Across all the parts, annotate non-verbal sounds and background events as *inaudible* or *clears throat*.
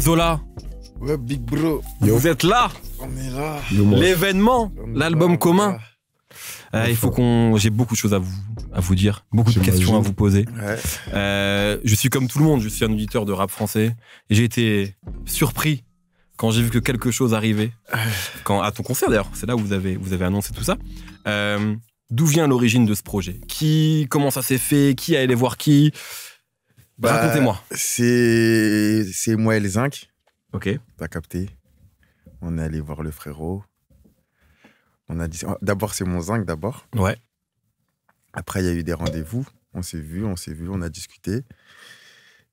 Zola. Ouais, Big Bro. Vous êtes là On est là. L'événement, l'album commun. Euh, il faut qu'on. J'ai beaucoup de choses à vous, à vous dire, beaucoup de questions à vous poser. Euh, je suis comme tout le monde, je suis un auditeur de rap français. j'ai été surpris quand j'ai vu que quelque chose arrivait. Quand, à ton concert d'ailleurs, c'est là où vous avez, vous avez annoncé tout ça. Euh, d'où vient l'origine de ce projet Qui Comment ça s'est fait Qui a allé voir qui bah, racontez-moi. C'est, moi et les Zinc. Ok. T'as capté. On est allé voir le frérot. On a dit. Oh, d'abord, c'est mon Zinc, d'abord. Ouais. Après, il y a eu des rendez-vous. On s'est vu, on s'est vu, on a discuté.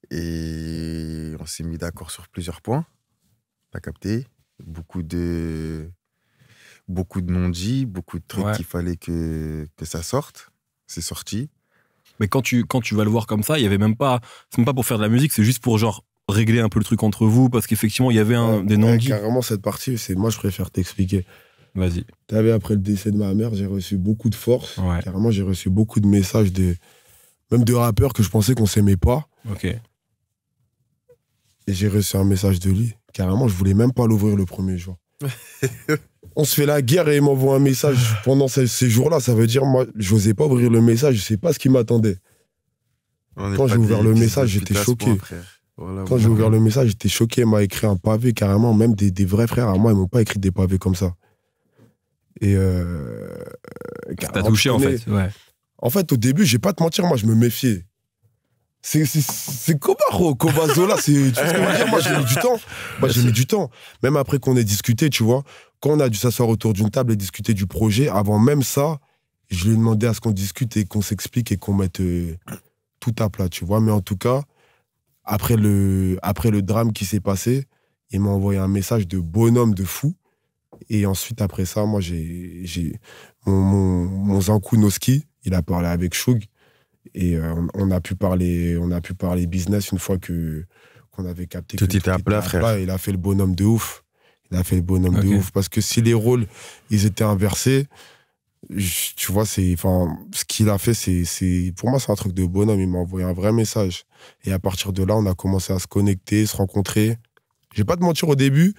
Et on s'est mis d'accord sur plusieurs points. T'as capté. Beaucoup de. Beaucoup de non-dits, beaucoup de trucs qu'il fallait que, que ça sorte. C'est sorti. Mais quand tu, quand tu vas le voir comme ça, il y avait même pas, c'est même pas pour faire de la musique, c'est juste pour genre régler un peu le truc entre vous parce qu'effectivement il y avait un, des non guis carrément cette partie, c'est moi je préfère t'expliquer. Vas-y. Tu avais après le décès de ma mère, j'ai reçu beaucoup de force. Carrément j'ai reçu beaucoup de messages de même de rappeurs que je pensais qu'on s'aimait pas. Ok. Et j'ai reçu un message de lui. Carrément, je voulais même pas l'ouvrir le premier jour. *laughs* on se fait la guerre et il m'envoie un message ah. pendant ces, jours-là. Ça veut dire, moi, j'osais pas ouvrir le message, je sais pas ce qui m'attendait. Quand j'ai ouvert le message, j'étais choqué. Quand j'ai ouvert le message, j'étais choqué. Il m'a écrit un pavé carrément. Même des, vrais frères à moi, ils m'ont pas écrit des pavés comme ça. Et. Euh, T'as touché en fait. En fait, au début, j'ai pas te mentir, moi, je me méfiais. C'est Koba, Kobazola. Tu vois ce que je veux dire Moi, j'ai mis du temps. Moi, j'ai mis du temps. Même après qu'on ait discuté, tu vois, quand on a dû s'asseoir autour d'une table et discuter du projet, avant même ça, je lui ai demandé à ce qu'on discute et qu'on s'explique et qu'on mette euh, tout à plat, tu vois. Mais en tout cas, après le, après le drame qui s'est passé, il m'a envoyé un message de bonhomme de fou. Et ensuite, après ça, moi, j'ai, j'ai mon, mon, il a parlé avec Shug. Et euh, on, a pu parler, on a pu parler business une fois que qu'on avait capté. Tout, était, à plat, frère. il a fait le bonhomme de ouf. Il a fait le bonhomme de ouf. Parce que si les rôles, ils étaient inversés, tu vois, c'est, enfin, ce qu'il a fait, c'est, pour moi, c'est un truc de bonhomme. Il m'a envoyé un vrai message. Et à partir de là, on a commencé à se connecter, se rencontrer. j'ai pas de mentir, au début,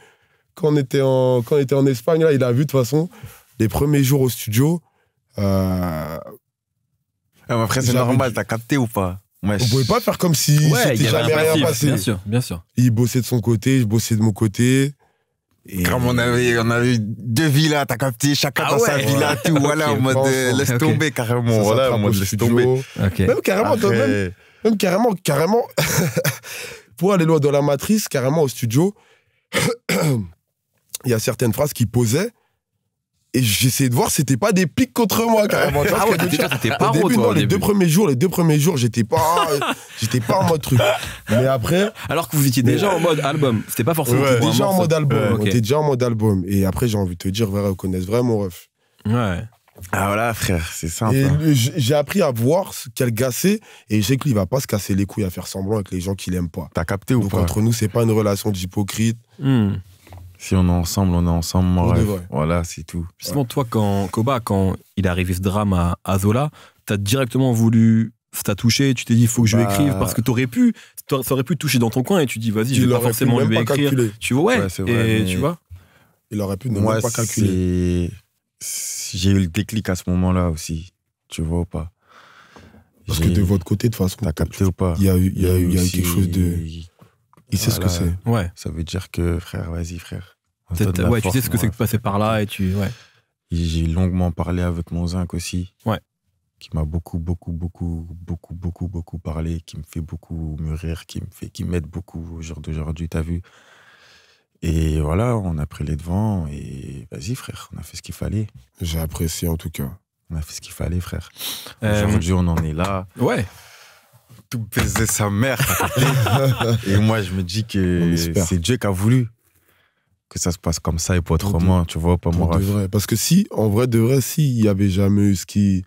quand on était en, quand on était en Espagne, il a vu, de toute façon, les premiers jours au studio. Euh, après, c'est normal, t'as capté ou pas On on pouvait pas faire comme si c'était jamais rien passé. Bien sûr, Il bossait de son côté, je bossais de mon côté. Comme on avait, on avait deux villas, t'as capté, chacun ah dans sa villa, tout, voilà, en mode euh, laisse tomber carrément, voilà, en mode laisse tomber. Même carrément, même, même, carrément, carrément, *laughs* pour aller loin dans la matrice, carrément au studio, *clears throat* il y a certaines phrases qui posaient, et j'essayais de voir c'était pas des pics contre moi carrément ah ouais, déjà pas début, non, les deux premiers jours les deux premiers jours j'étais pas *laughs* j'étais pas en mode truc mais après alors que vous étiez déjà en mode album c'était pas forcément ouais, déjà en mode album euh, on était déjà en mode album et après j'ai envie de te dire vrai connaissent vraiment ref ouais ah voilà frère c'est simple et hein. j'ai appris à voir ce qu'elle c'est et je sais qu'il va pas se casser les couilles à faire semblant avec les gens qu'il aime pas t'as capté ou pas donc entre nous c'est pas une relation d'hypocrite hmm. Si on est ensemble, on est ensemble, Moi, Voilà, c'est tout. Justement, toi, quand Koba, quand il est arrivé ce drame à, Azola, Zola, t'as directement voulu t'as touché, tu t'es dit, il faut que je lui bah, écrive parce que t'aurais pu, t'aurais pu toucher dans ton coin et tu dis, vas-y, je vais pas forcément lui écrire. Tu vois, ouais, vrai, et tu vois. Il aurait pu ne Moi, même pas calculer. J'ai eu le déclic à ce moment-là aussi, tu vois ou pas. Parce que de votre côté, de toute façon, t'as capté ou pas Il y a eu, y y a eu quelque chose de. Il sait ce que c'est. Ouais. Ça veut dire que, frère, vas-y, frère. Ouais, tu sais ce que c'est que passer par là et tu. Ouais. J'ai longuement parlé avec mon zinc aussi. Ouais. Qui m'a beaucoup, beaucoup, beaucoup, beaucoup, beaucoup, beaucoup parlé, qui me fait beaucoup mûrir, qui me fait, qui m'aide beaucoup au jour d'aujourd'hui, t'as vu. Et voilà, on a pris les devants et vas-y, frère, on a fait ce qu'il fallait. J'ai apprécié en tout cas. On a fait ce qu'il fallait, frère. Euh, Aujourd'hui, on en est là. Ouais tout baiser sa mère. *laughs* et moi, je me dis que c'est Dieu qui a voulu que ça se passe comme ça et pas autrement, tu vois, pas moi. Parce que si, en vrai, de vrai, s'il n'y avait jamais eu ce qui.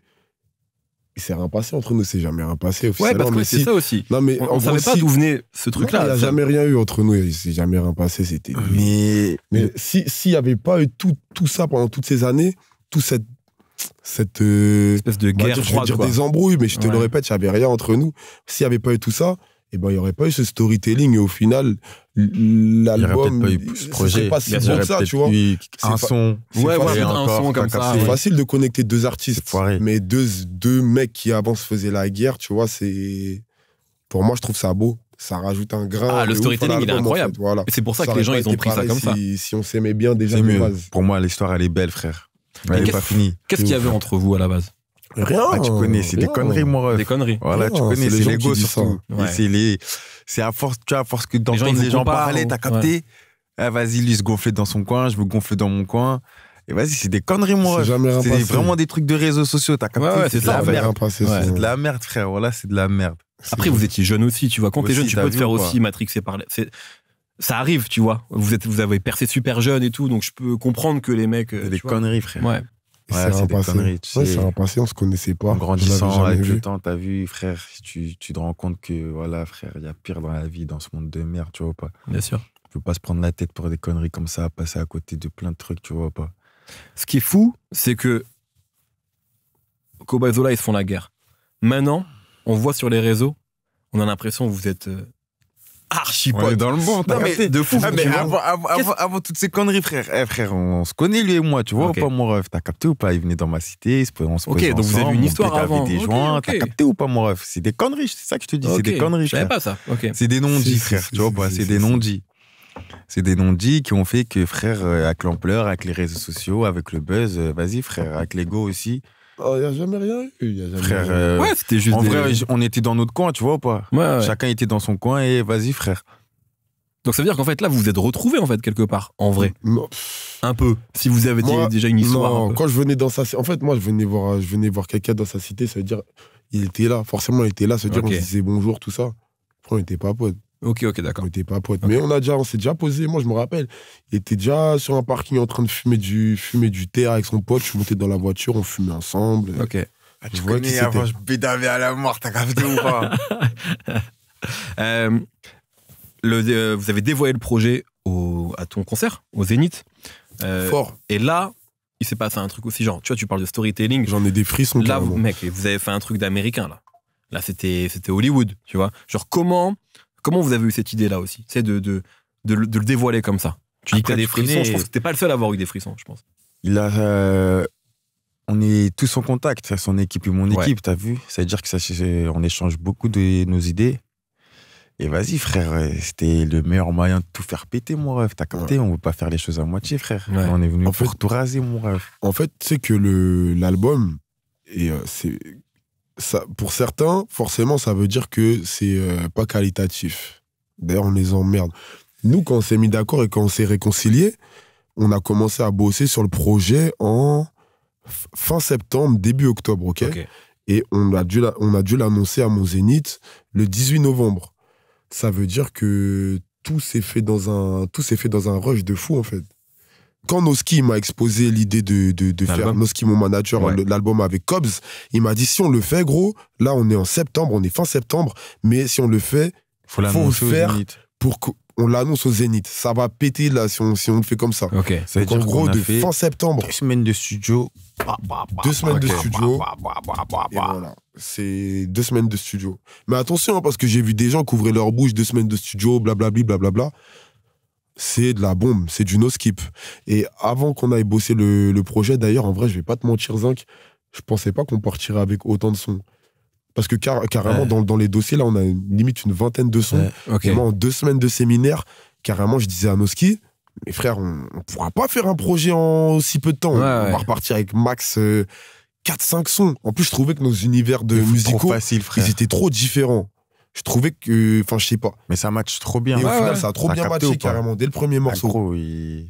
Il s'est rien passé entre nous, c'est jamais rien passé. Ouais, parce que c'est ça aussi. Non, mais on savait pas d'où venait ce truc-là. Il n'y a jamais rien eu entre nous, il s'est jamais rien passé. C'était. Mais. Mais s'il n'y avait pas eu tout, tout ça pendant toutes ces années, toute cette cette euh, espèce de guerre je veux dire des embrouilles mais je te le répète il n'y avait rien entre nous s'il n'y avait pas eu tout ça et eh ben il n'y aurait pas eu ce storytelling et au final l'album pas projet pas si ça tu vois un son c'est facile de connecter deux artistes mais deux deux mecs qui avant se faisaient la guerre tu vois c'est pour moi je trouve ça beau ça rajoute un grain ah, le storytelling est incroyable voilà. c'est pour ça, que les gens ils ont pris ça comme ça si on s'aimait bien déjà pour moi l'histoire elle est belle frère pas Qu'est-ce qu'il y avait entre vous à la base Rien. Ah, tu connais, c'est des conneries, mon ref. Des conneries. Voilà, tu ah, connais, c'est l'ego surtout. C'est les, c'est à force, tu vois, force que d'entendre les, gens, parler, t'as capté. Eh, vas-y, lui se gonfler dans son coin, je me gonfle dans mon coin. Et vas-y, c'est des conneries, mon ref. C'est vraiment des trucs de réseaux sociaux, t'as capté. c'est de la merde. C'est de la merde, frère. Voilà, c'est de la merde. Après, vous étiez jeune aussi, tu vois. Quand t'es jeune, tu peux te faire aussi Matrix matrixer par ça arrive, tu vois. Vous êtes, vous avez percé super jeune et tout, donc je peux comprendre que les mecs. Euh, des conneries, frère. Ouais. c'est des conneries. ouais, passé, on se connaissait pas. En grandissant avec le temps, t'as vu, frère, tu, te rends compte que, voilà, frère, il y a pire dans la vie, dans ce monde de merde, tu vois pas. Bien sûr. Tu peux pas se prendre la tête pour des conneries comme ça, passer à côté de plein de trucs, tu vois pas. Ce qui est fou, c'est que Zola, ils se font la guerre. Maintenant, on voit sur les réseaux, on a l'impression que vous êtes euh, archi On est dans le bon, t'as mais de fou. Ah, avant, toutes ces conneries, eh, frère, on, se connaît lui et moi, tu vois ou pas mon ref, t'as capté ou pas Il venait dans ma cité, on se Ok, donc vous avez une histoire avant. Des t'as capté ou pas mon ref C'est des conneries, c'est ça que je te dis, c'est des conneries. pas ça. C'est des non-dits, frère, tu vois, bah, c'est des non-dits. C'est des non-dits qui ont fait que, frère, euh, avec l'ampleur, avec les réseaux sociaux, avec le buzz, euh, vas-y, frère, avec l'ego aussi, il oh, n'y a jamais rien eu. Euh, ouais, c'était juste. En vrai, on était dans notre coin, tu vois ou pas Chacun était dans son coin et vas-y, frère. Donc ça veut dire qu'en fait là vous vous êtes retrouvés en fait quelque part en vrai. Un peu. Si vous avez déjà une histoire. quand je venais dans sa en fait moi je venais voir euh, je venais voir quelqu'un dans sa cité ça veut dire il était là forcément il était là ça veut dire okay. disait bonjour tout ça. Après on n'était pas potes. Ok, ok, d'accord. On était pas potes. Mais on a déjà, on s'est déjà posé. Moi, je me rappelle, il était déjà sur un parking en train de fumer du, fumer du thé avec son pote. Je suis monté dans la voiture, on fumait ensemble. Ok. Ah, tu connais avant, je à la mort, t'as grave ou pas hein. *laughs* euh, le, euh, Vous avez dévoilé le projet au, à ton concert, au Zénith. Euh, Fort. Et là, il s'est passé un truc aussi, genre, tu vois, tu parles de storytelling. J'en ai des frissons. Là, vous, mec, vous avez fait un truc d'américain, là. Là, c'était Hollywood, tu vois. Genre, comment Comment vous avez eu cette idée-là aussi C'est de, le dévoiler comme ça. Tu dis que t'as des frissons, je pense que t'es pas le seul à avoir eu des frissons, je pense. Il euh, on est tous en contact, son équipe et mon équipe, tu t'as vu C'est-à-dire que ça, on échange beaucoup de nos idées. Et vas-y, frère, euh, c'était le meilleur moyen de tout faire péter, mon rêve. T'as capté, on veut pas faire les choses à moitié, frère. On est venu pour tout raser, mon rêve. En fait, c'est que l'album, et euh, c'est pour certains, forcément, ça veut dire que c'est euh, pas qualitatif. D'ailleurs, on les emmerde. Nous, quand on s'est mis d'accord et quand on s'est réconcilié, on a commencé à bosser sur le projet en fin septembre, début octobre, ok, Et on a dû, l'annoncer à mon zénith le 18 novembre. Ça veut dire que tout s'est fait dans un, tout s'est fait dans un rush de fou en fait quand Noski m'a exposé l'idée de, de, faire Noski, mon manager, l'album avec Cobbs, il m'a dit si on le fait, gros, là on est en septembre, on est fin septembre, mais si on le fait, faut, le faire pour qu'on l'annonce au Zénith. Ça va péter là si on, le fait comme ça. Ok. en gros, de fin septembre. Deux semaines de studio. Bah, bah, bah, deux semaines de studio. C'est deux semaines de studio. Mais attention, hein, parce que j'ai vu des gens couvrir leur bouche deux semaines de studio, blablabla, blablabla c'est de la bombe, c'est du no skip. Et avant qu'on aille bosser le, projet, d'ailleurs, en vrai, je vais pas te mentir, Zinc, je pensais pas qu'on partirait avec autant de sons. Parce que carrément, dans, les dossiers, là, on a limite une vingtaine de sons. Ouais, Moi, en deux semaines de séminaire, carrément, je disais à Noski, mes frères, on, on, pourra pas faire un projet en aussi peu de temps. on va repartir avec max 4-5 euh, sons. En plus, je trouvais que nos univers de musicaux, ils étaient trop différents je trouvais que. Enfin, je sais pas. Mais ça match trop bien. Et au final, ça a trop bien matché carrément. Dès le premier morceau. il...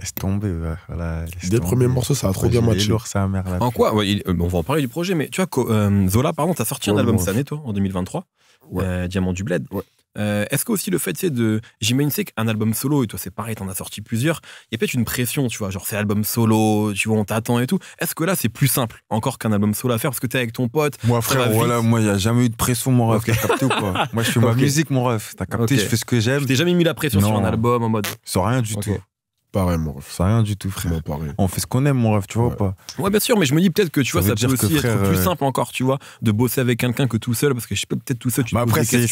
Laisse tomber. Voilà, Dès le premier morceau, ça a trop bien matché. en quoi On va en parler du projet, mais tu vois, euh, Zola, pardon, t'as sorti un album cette année, toi, en 2023. Euh, Diamant du Bled. Euh, est-ce que aussi le fait de. J'imagine c'est qu'un album solo, et toi c'est pareil, t'en as sorti plusieurs, il y a peut-être une pression, tu vois, genre c'est album solo, tu vois, on t'attend et tout. Est-ce que là c'est plus simple encore qu'un album solo à faire parce que t'es avec ton pote Moi frère, voilà, moi il n'y a jamais eu de pression, mon ref, t'as capté ou quoi *laughs* Moi je fais ma musique, mon ref, t'as capté, je fais ce que j'aime. t'es jamais mis la pression sur un album en mode. Sans rien du tout. Pareil, mon ref. C'est rien du tout, frère. On fait ce qu'on aime, mon ref, tu vois ou pas Ouais, bien sûr, mais je me dis peut-être que tu vois, ça, peut aussi être plus euh, simple encore, tu vois, de bosser avec quelqu'un que tout seul, parce que je sais pas, peut-être tout seul, tu bah c'est,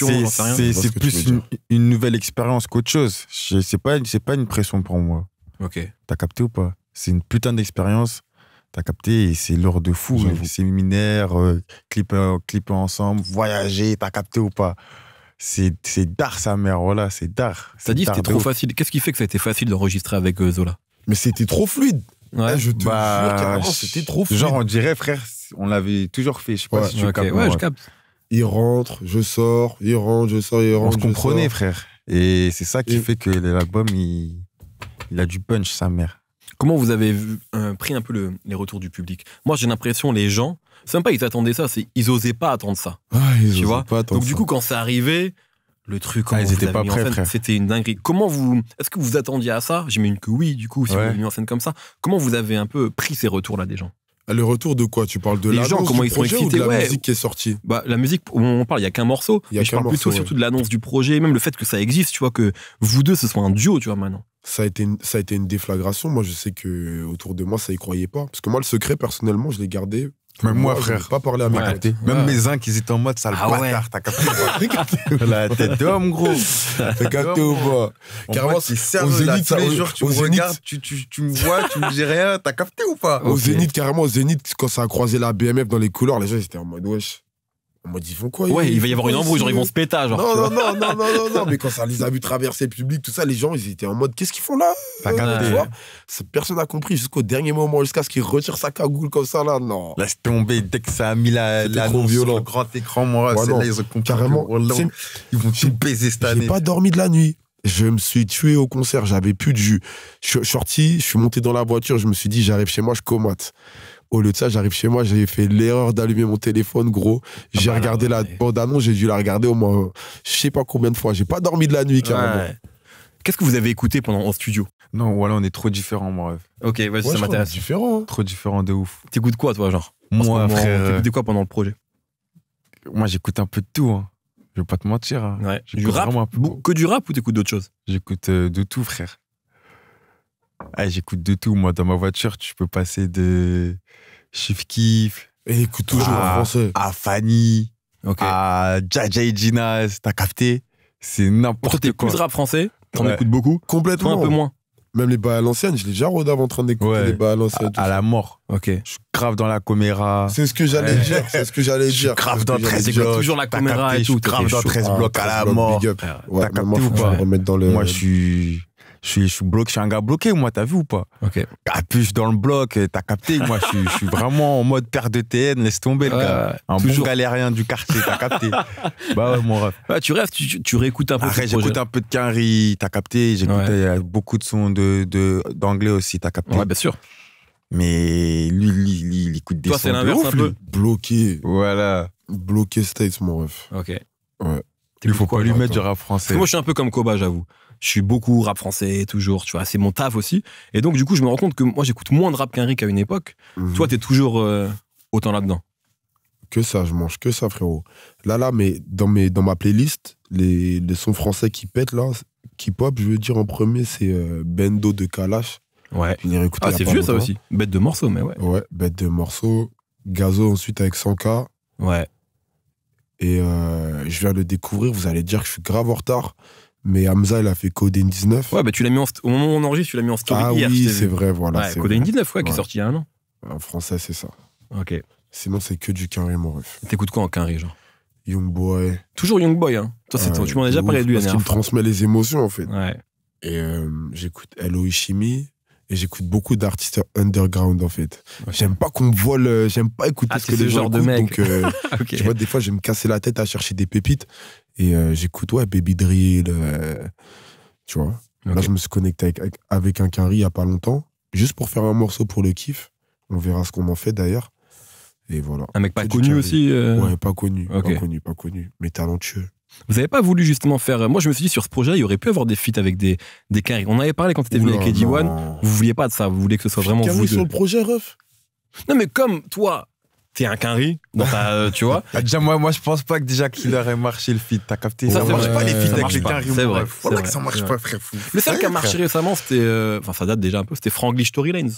c'est, plus une, nouvelle expérience qu'autre chose. ce c'est pas, pas une pression pour moi. Ok. T'as capté ou pas C'est une putain d'expérience. T'as capté, et c'est l'heure de fou. Séminaire, euh, clipper clipper ensemble, voyager, t'as capté ou pas c'est, c'est sa mère, voilà, c'est d'art. T'as dit c'était trop facile. Qu'est-ce qui fait que ça a été facile d'enregistrer avec euh, Zola Mais c'était trop fluide. Ouais. Eh, je te bah, jure, c'était trop fluide. Genre, on dirait, frère, on l'avait toujours fait. Je sais pas si tu okay. Ouais, je capte. Il rentre, je sors, il rentre, je sors, il rentre. On se comprenait, frère. Et c'est ça qui fait que l'album, il a du punch, sa mère. Comment vous avez vu, euh, pris un peu les retours du public Moi, j'ai l'impression les gens, c'est pas ils attendaient ça, c'est ils osaient pas attendre ça. tu vois pas Donc du coup, quand c'est arrivé, le truc, ah, ils pas c'était une dinguerie. Comment vous, est-ce que vous attendiez à ça J'imagine que oui, du coup, si vous êtes en scène comme ça. Comment vous avez un peu pris ces retours là des gens le retour de quoi Tu parles de les de la musique qui est sortie Bah la musique, on parle, il y a qu'un morceau. Y mais je parle plutôt surtout de l'annonce du projet, même le fait que ça existe, tu vois, que vous deux ce soit un duo, tu vois maintenant. Ça a été une, ça a été une déflagration. Moi, je sais que autour de moi, ça y croyait pas, parce que moi, le secret personnellement, je l'ai gardé même moi, frère. pas parler à mes ouais, Même mes uns qui étaient en mode sale ah bâtard, ouais. t'as capté *laughs* La tête d'homme, gros. T'as capté ou pas Carrément, c'est au tous les jours, tu me regardes, tu, tu me vois, tu me dis rien. T'as capté ou pas Au Zénith, carrément, au Zénith, quand ça a croisé la BMF dans les couleurs, les gens étaient en mode wesh. On m'a dit, ils font quoi Ouais, il va y avoir une embrouille, ils vont se péter, genre. Non, non, non, non, non, non, *laughs* mais quand ça les a vus traverser le public, tout ça, les gens, ils étaient en mode, qu'est-ce qu'ils font là T'as euh, tu Personne n'a compris jusqu'au dernier moment, jusqu'à ce qu'ils retirent sa cagoule comme ça, là, non. Laisse tomber, dès que ça a mis la, la trop violent. Sur le grand écran, moi, c'est là, ils ont compris. Carrément. Oh ils vont tout baiser cette année. J'ai pas dormi de la nuit. Je me suis tué au concert, j'avais plus de jus. Je suis sorti, je suis monté dans la voiture, je me suis dit, j'arrive chez moi, je comate. Au lieu de ça, j'arrive chez moi, j'ai fait l'erreur d'allumer mon téléphone, gros. Ah j'ai bah regardé la bande-annonce, j'ai dû la regarder au moins je sais pas combien de fois. J'ai pas dormi de la nuit, carrément. Qu'est-ce que vous avez écouté pendant en studio Non, voilà, on est trop différents, moi. Ok, vas-y, ça m'intéresse. Différent. Hein. Trop différent de ouf. T'écoutes quoi, toi, genre Moi, frère. T'écoutes euh, quoi pendant le projet Moi, j'écoute un peu de tout. Hein. Je vais pas te mentir. Hein. Ouais. un peu... Que du rap ou t'écoutes d'autres choses J'écoute euh, de tout, frère. Ah, j'écoute de tout, moi. Dans ma voiture, tu peux passer de Chief Kiff. écoute toujours à, en français. À Fanny, okay. à Jajay Ginas. T'as capté C'est n'importe quoi. plus rap français T'en ouais. écoutes beaucoup Complètement. Toi, un peu moins. Même les bas à l'ancienne, je les déjà d'avant en train d'écouter les bas à l'ancienne. À, à, la mort. Ok. Je suis grave dans la caméra. C'est ce que j'allais dire. C'est ce que j'allais dire. Grave dans 13 blocs. toujours la caméra et tout. Grave dans 13 ah, blocs à la mort. T'as capté ou pas Moi, je suis je suis, bloqué, je suis un gars bloqué, moi, t'as vu ou pas Ok. Capuche dans le bloc, t'as capté, moi, je suis, vraiment en mode père de TN, laisse tomber, le ouais, gars. Un toujours. bon galérien du quartier, t'as capté. *laughs* bah ouais, mon ref. tu rêves, tu, tu, réécoutes un peu Après, j'écoute un peu de Quinry, t'as capté, j'écoute euh, beaucoup de sons d'anglais de, d'anglais aussi, t'as capté. Ouais, bien sûr. Mais lui, il écoute des sons de un un peu. Bloqué. Voilà. Bloqué States, mon ref. Ok. Ouais. Il faut pas lui mettre du rap français. Moi, je suis un peu comme Koba, j'avoue je suis beaucoup rap français toujours, tu vois, c'est mon taf aussi. Et donc du coup, je me rends compte que moi j'écoute moins de rap qu'un qu'à une époque. Mhm. Toi, t'es toujours euh, autant là-dedans. Que ça, je mange que ça, frérot. Là, là, mais dans, mes, dans ma playlist, les, sons français qui pètent là, qui pop, je veux dire en premier, c'est euh, Bendo de Kalash. Ouais. Ah, c'est vieux ça aussi. Bête de morceaux, mais ouais. Ouais, bête de morceaux. Gazo ensuite avec 100 Ouais. Et euh, je viens le découvrir, vous allez dire que je suis grave en retard. Mais Hamza, il a fait Coden 19. Ouais, bah tu l'as mis en, au moment où on enregistre, tu l'as mis en story ah oui, c'est vrai, voilà. Ouais, Coden 19, ouais, qui est sorti il y a un an. En français, c'est ça. Ok. Sinon, c'est que du Quinry, mon ref. T'écoutes quoi en Quinry, genre Youngboy. Toujours Youngboy, hein. Toi, tu m'en as déjà parlé de lui, Parce qu'il me transmet les émotions, en fait. Ouais. Et euh, j'écoute Hello Ishimi. Et j'écoute beaucoup d'artistes underground en fait. J'aime pas qu'on me voile, euh, j'aime pas écouter ah, ce que les gens genre de mec. Donc, euh, *laughs* tu vois, des fois, je vais me casser la tête à chercher des pépites. Et euh, j'écoute, ouais, Baby Drill, euh, tu vois. Là, je me suis connecté avec, avec, un Carrie il n'y a pas longtemps, juste pour faire un morceau pour le kiff. On verra ce qu'on en fait d'ailleurs. Et voilà. Un mec pas connu aussi euh, Ouais, pas connu, pas connu, pas connu, mais talentueux. Vous n'avez pas voulu justement faire. Moi, je me suis dit sur ce projet, il y aurait pu avoir des feats avec des, des carrés. On avait parlé quand tu étais venu avec Eddie One. Vous vouliez pas de ça. Vous voulez que ce soit vraiment vous. sur le projet, Ref Non, mais comme toi, t'es un quinri dans euh, tu vois. Ah, déjà, moi, moi, je pense pas que déjà qu'il aurait marché le feat, t'as capté? Ça, marche pas les feats avec les quinri. C'est vrai. Voilà que ça marche pas, frère. Mais celle qui a marché récemment, c'était, euh, enfin, ça date déjà un peu, c'était Franglish Storylines.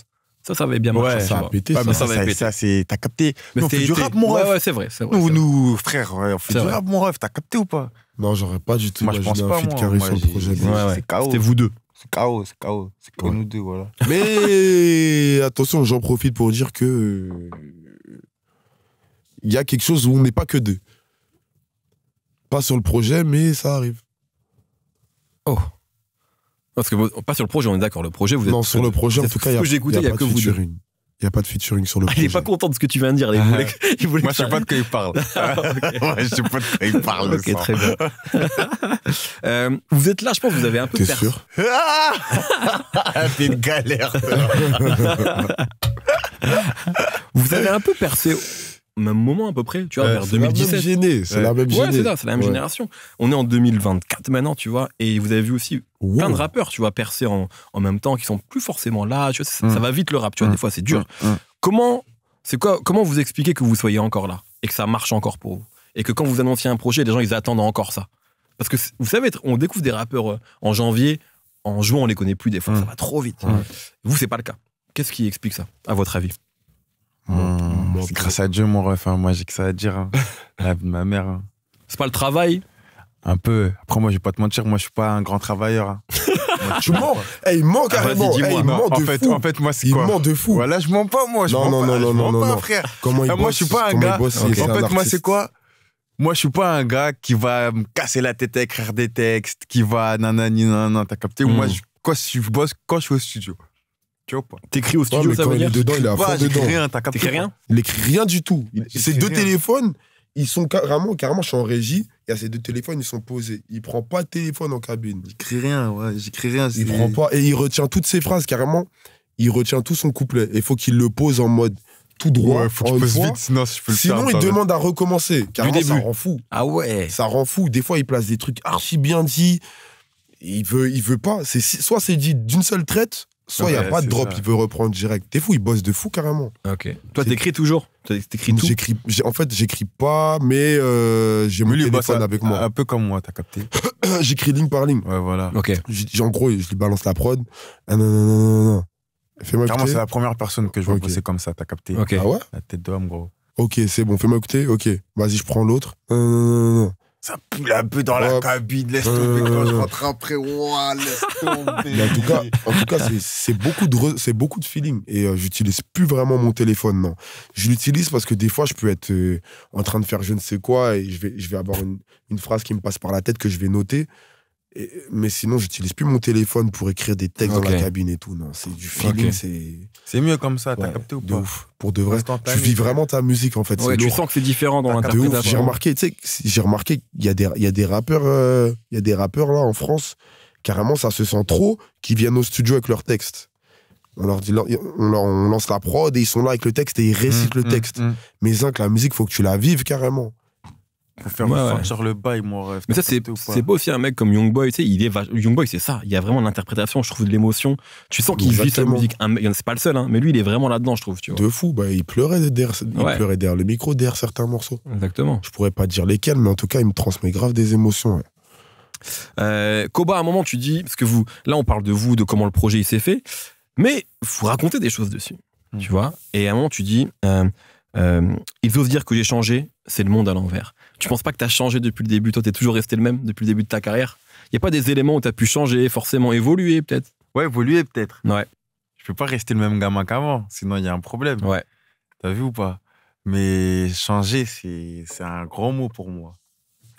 Ça, ça avait bien marché. Ouais, ça a pété. Ouais, ça, ça, ça, ça c'est, t'as capté. Mais c'était du rap, mon ref. Ouais, ouais, c'est vrai, c'est vrai. Nous, nous, frère, on fait du rap, mon ref. T'as capté ou pas? Non, j'aurais pas du tout. Moi, je pense pas. C'était vous deux. C'est KO, c'est KO. C'est KO, nous deux, voilà. Mais attention, j'en profite pour dire que il y a quelque chose où on n'est pas que deux. Pas sur le projet, mais ça arrive. Oh. Parce que pas sur le projet, on est d'accord. Le projet, vous êtes. Non, sur le projet, en tout cas, il n'y a, y a, pas de featuring. Il n'y a pas de featuring sur le ah, projet. Il n'est pas content de ce que tu viens de dire. les voulait, *laughs* il Moi, je ne sais pas de quoi il parle. *laughs* Ah, *laughs* je ne sais pas de quoi il parle. Ok, très bien. Euh, vous êtes là, je pense que vous avez un peu de C'est sûr C'est ah une galère. vous avez un peu percé même moment à peu près, tu vois, vers 2017. C'est la même c'est la même génération. On est en 2024 maintenant, tu vois, et vous avez vu aussi plein de rappeurs, tu vois, percer en, en, même temps, qui sont plus forcément là. Tu vois, ça, mm. va vite le rap, tu vois, des mm. fois c'est dur. Mm. Comment, c'est quoi, comment vous expliquez que vous soyez encore là et que ça marche encore pour vous et que quand vous annonciez un projet, les gens ils attendent encore ça Parce que vous savez, on découvre des rappeurs euh, en janvier, en juin on les connaît plus des fois, ça va trop vite. Vous c'est pas le cas. Qu'est-ce qui explique ça, à votre avis euh, c'est Grâce à Dieu, mon ref, hein. moi j'ai que ça à dire. Hein. *laughs* La vie de ma mère. Hein. C'est pas le travail Un peu. Après, moi, je vais pas te mentir, moi je suis pas un grand travailleur. Hein. *laughs* tu mens hey, Il ment ah, carrément hey, Il ment de fou En fait, moi, c'est quoi Il ment de fou Voilà, je mens pas, moi. Je non, non, pas, non, non, non, non, frère. Comment il ah, Moi, je suis pas un gars. En fait, moi, c'est quoi moi, je suis pas un gars qui va me casser la tête à écrire des textes, qui va nanani nanana, t'as capté hmm. Moi, je, je bosse, quand je suis au studio, tu vois T'écris au studio, ça dedans, il est Rien, Il écrit rien du tout. Ces deux téléphones, ils sont carrément, carrément, je suis en régie, il y a ces deux téléphones, ils sont posés. Il prend pas de téléphone en cabine. crée rien, ouais, j'écris rien. Il prend pas, et il retient toutes ses phrases, carrément. Il retient tout son couplet. Il faut qu'il le pose en mode tout droit. Ouais, faut vite, sinon, il demande à recommencer. Carrément, ça rend fou. Ah ouais Ça rend fou. Des fois, il place des trucs archi bien dit. Il veut, il veut pas. C'est, soit c'est dit d'une seule traite, Soit il n'y a pas de drop, il veut reprendre direct. T'es fou, il bosse de fou carrément. Ok. Toi, t'écris toujours T'écris tout j'écris, En fait, j'écris pas, mais euh, j'ai mon téléphone avec moi. Un peu comme moi, t'as capté *clears throat* J'écris ligne par ligne. Ouais, voilà. Ok. en gros, je lui balance la prod. Ah, non, non, non, non. Fais-moi écouter. c'est la première personne que je vois okay. bosser comme ça, t'as capté Ah ouais La tête d'homme, gros. Ok, c'est bon, fais-moi écouter. Ok, vas-y, je prends l'autre. Ça poule un peu dans la cabine, laisse tomber quand je euh. rentre après, ouah, laisse tomber. en tout cas, en tout cas c'est beaucoup, de c'est beaucoup de feeling. Et euh, j'utilise plus vraiment mon téléphone, non. Je l'utilise parce que des fois, je peux être euh, en train de faire je ne sais quoi et je vais, je vais avoir une, une phrase qui me passe par la tête que je vais noter mais sinon, j'utilise plus mon téléphone pour écrire des textes dans la cabine et tout. Non, c'est du feeling. C'est... c'est mieux comme ça, t'as capté ou pas Pour de vrai. Tu vis vraiment ta musique en fait. Ouais, tu sens que c'est différent dans l'interprétation. J'ai remarqué, tu sais, j'ai remarqué qu'il y, a des, y a des rappeurs, euh, il y a des rappeurs là en France, carrément, ça se sent trop, qui viennent au studio avec leurs textes. On leur dit, on, leur, on lance la prod et ils sont là avec le texte et ils récitent mmh, le mmh, texte. Mmh. mais mmh. que la musique, faut que tu la vives carrément. Pour faire le bail, Mais ça, c'est, c'est aussi un mec comme Youngboy, tu sais, il est Youngboy, c'est ça. Il y a vraiment l'interprétation, je trouve, de l'émotion. Tu sens qu'il vit sa musique. Un... C'est pas le seul, hein, mais lui, il est vraiment là-dedans, je trouve. Tu vois. De fou, bah, il pleurait derrière, pleurait derrière le micro, derrière certains morceaux. Exactement. Je pourrais pas dire lesquels, mais en tout cas, il me transmet grave des émotions. Euh, Koba, à un moment, tu dis, parce que vous, là, on parle de vous, de comment le projet il s'est fait, mais vous racontez des choses dessus, hmm. tu vois. Et à un moment, tu dis, euh, euh, ils osent dire que j'ai changé, c'est le monde à l'envers. Tu penses pas que tu as changé depuis le début Toi, tu es toujours resté le même depuis le début de ta carrière Il n'y a pas des éléments où tu as pu changer, forcément évoluer peut-être Ouais, évoluer peut-être. Ouais. Je peux pas rester le même gamin qu'avant, sinon il y a un problème. Ouais. T'as vu ou pas Mais changer, c'est un grand mot pour moi.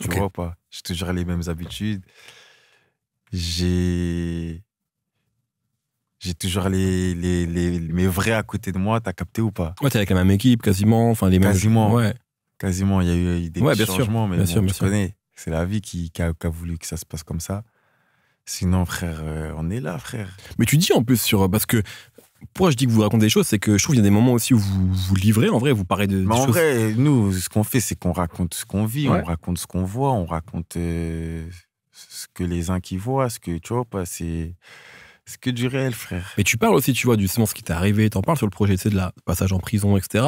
Je ne vois pas J'ai toujours les mêmes habitudes. J'ai j'ai toujours les, les, les, mes vrais à côté de moi, t'as capté ou pas Ouais, t'es avec la même équipe quasiment, enfin les mêmes. Quasiment, ouais. Quasiment, il y a eu des ouais, bien changements, mais bien bon, sûr, connais, c'est la vie qui, a, voulu que ça se passe comme ça. Sinon, frère, euh, on est là, frère. Mais tu dis en plus sur. Parce que. Pourquoi je dis que vous racontez des choses, c'est que je trouve qu'il y a des moments aussi où vous vous livrez, en vrai, vous parlez de. Mais en vrai, nous, ce qu'on fait, c'est qu'on raconte ce qu'on vit, on raconte ce qu'on voit, on raconte euh, ce que les uns qui voient, ce que tu vois, pas, c'est c'est que du réel, frère. Mais tu parles aussi, tu vois, du ce qui t'est arrivé, t'en parles sur le projet, tu de la passage en prison, etc.